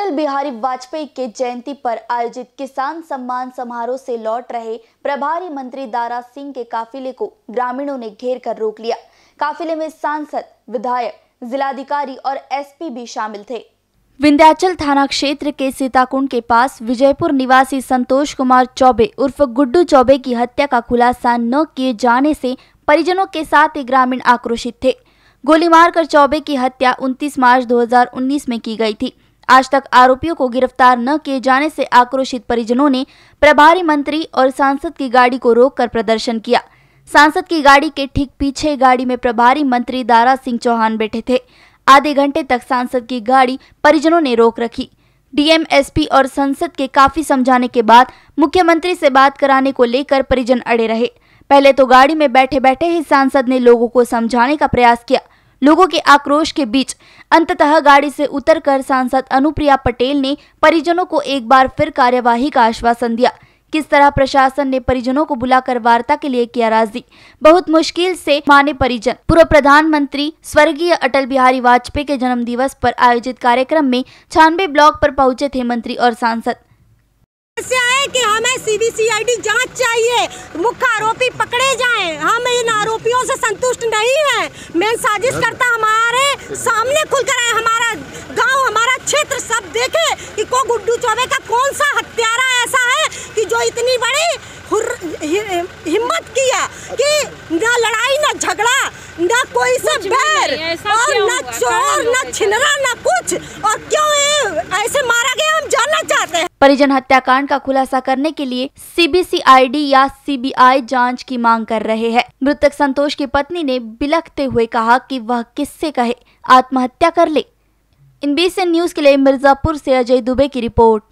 अटल बिहारी वाजपेयी के जयंती पर आयोजित किसान सम्मान समारोह से लौट रहे प्रभारी मंत्री दारा सिंह के काफिले को ग्रामीणों ने घेर कर रोक लिया काफिले में सांसद विधायक जिलाधिकारी और एसपी भी शामिल थे विंध्याचल थाना क्षेत्र के सीताकुंड के पास विजयपुर निवासी संतोष कुमार चौबे उर्फ गुड्डू चौबे की हत्या का खुलासा न किए जाने से परिजनों के साथ ही ग्रामीण आक्रोशित थे गोली मारकर चौबे की हत्या 29 मार्च 2019 में की गई थी आज तक आरोपियों को गिरफ्तार न किए जाने से आक्रोशित परिजनों ने प्रभारी मंत्री और सांसद की गाड़ी को रोककर प्रदर्शन किया सांसद की गाड़ी के ठीक पीछे गाड़ी में प्रभारी मंत्री दारा सिंह चौहान बैठे थे आधे घंटे तक सांसद की गाड़ी परिजनों ने रोक रखी डीएमएसपी और संसद के काफी समझाने के बाद मुख्यमंत्री से बात कराने को लेकर परिजन अड़े रहे पहले तो गाड़ी में बैठे बैठे ही सांसद ने लोगों को समझाने का प्रयास किया लोगों के आक्रोश के बीच अंततः गाड़ी से उतरकर सांसद अनुप्रिया पटेल ने परिजनों को एक बार फिर कार्यवाही का आश्वासन दिया किस तरह प्रशासन ने परिजनों को बुलाकर वार्ता के लिए किया राजी बहुत मुश्किल से माने परिजन पूर्व प्रधानमंत्री स्वर्गीय अटल बिहारी वाजपेयी के जन्म दिवस पर आयोजित कार्यक्रम में छानबे ब्लॉक पर पहुंचे थे मंत्री और सांसद है कि हमें डी जाँच चाहिए मुख्य आरोपी पकड़े जाएं हम इन आरोपियों से संतुष्ट नहीं है मैं साजिश करता हमारे सामने खुलकर कर आए हमारा गांव हमारा क्षेत्र सब देखे कि को गुड्डू चौबे का कौन सा हत्यारा ऐसा है कि जो इतनी बड़ी हिम्मत किया कि ना लड़ाई ना झगड़ा ना कोई से बैर और ना चोर ना छिनरा ना कुछ और क्यों परिजन हत्याकांड का खुलासा करने के लिए सीबीसीआईडी या सीबीआई जांच की मांग कर रहे हैं मृतक संतोष की पत्नी ने बिलखते हुए कहा कि वह किससे कहे आत्महत्या कर ले इन बीस न्यूज के लिए मिर्जापुर से अजय दुबे की रिपोर्ट